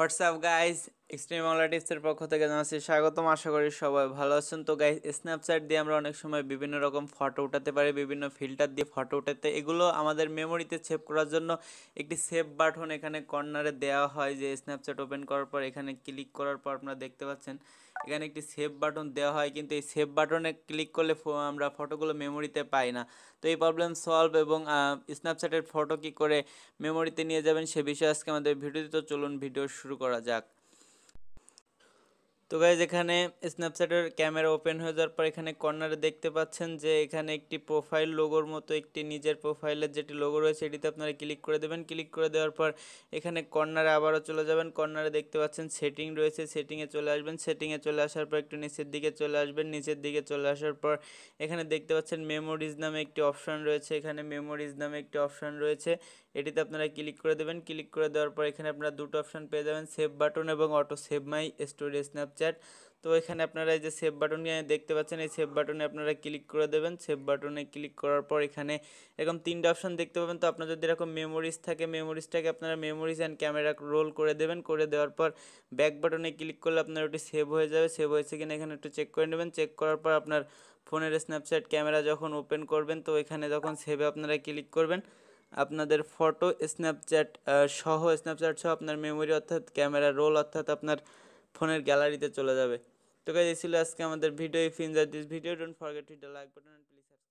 what's up guys extreme Bangla টিপসের পক্ষ থেকে জানাচ্ছি স্বাগতম আশা করি সবাই ভালো আছেন তো গাই স্ন্যাপচ্যাট দিয়ে আমরা অনেক সময় বিভিন্ন রকম ফটো উঠাতে পারি বিভিন্ন ফিল্টার দিয়ে ফটো উঠাতে এগুলো আমাদের মেমোরিতে সেভ করার জন্য একটি সেভ বাটন এখানে কর্নারে দেওয়া হয় যে স্ন্যাপচ্যাট ওপেন করার পর এখানে ক্লিক করার পর আপনারা দেখতে পাচ্ছেন এখানে একটি সেভ বাটন দেওয়া হয় কিন্তু এই সেভ বাটনে ক্লিক করলে আমরা ফটোগুলো মেমোরিতে পাই না তো এই প্রবলেম সলভ এবং স্ন্যাপচ্যাটের ফটো কি করে মেমোরিতে নিয়ে যাবেন সে বিষয়ে আজকে আমাদের ভিডিওতে তো চলুন ভিডিও শুরু করা যাক তো গাইজ এখানে স্ন্যাপচ্যাটের ক্যামেরা ওপেন হয়ে যাওয়ার পর এখানে কর্নারে দেখতে পাচ্ছেন যে এখানে একটি প্রোফাইল লোগোর মতো একটি নিজের প্রোফাইলের যেটি লোগো রয়েছে এটিতে আপনারা ক্লিক করে দেবেন ক্লিক করে দেওয়ার পর এখানে কর্নারে আবারও চলে যাবেন কর্নারে দেখতে পাচ্ছেন সেটিং রয়েছে সেটিংয়ে চলে আসবেন সেটিংয়ে চলে আসার পর একটু নিচের দিকে চলে আসবেন নিচের দিকে চলে আসার পর এখানে দেখতে পাচ্ছেন মেমোরিজ নামে একটি অপশান রয়েছে এখানে মেমোরিজ নামে একটি অপশান রয়েছে এটিতে আপনারা ক্লিক করে দেবেন ক্লিক করে দেওয়ার পর এখানে আপনারা দুটো অপশান পেয়ে যাবেন সেভ বাটন এবং auto save my storage Snapchat chat তো এখানে আপনারা এই যে সেভ বাটন দেখতে পাচ্ছেন এই সেভ বাটনে আপনারা ক্লিক করে দেবেন সেভ বাটনে ক্লিক করার পর এখানে এরকম তিনটা অপশন দেখতে পাবেন তো আপনার যদি এরকম মেমোরিজ থাকে মেমোরিজটাকে আপনারা মেমোরিজ অ্যান্ড ক্যামেরা রোল করে দেবেন করে দেওয়ার পর ব্যাক বাটনে ক্লিক করলে আপনার ওটি সেভ হয়ে যাবে সেভ হয়েছে কিনা এখানে একটু চেক করে নেবেন চেক করার পর আপনার ফোনের স্ন্যাপচ্যাট ক্যামেরা যখন ওপেন করবেন তো এখানে যখন সেভে আপনারা ক্লিক করবেন আপনাদের ফটো স্ন্যাপচ্যাট সহ স্ন্যাপচ্যাট সহ আপনার মেমোরি অর্থাৎ ক্যামেরা রোল অর্থাৎ আপনার ফোনের গ্যালারিতে চলে যাবে তো কাজ এই ছিল আজকে আমাদের video if enjoy this video don't forget to the like button please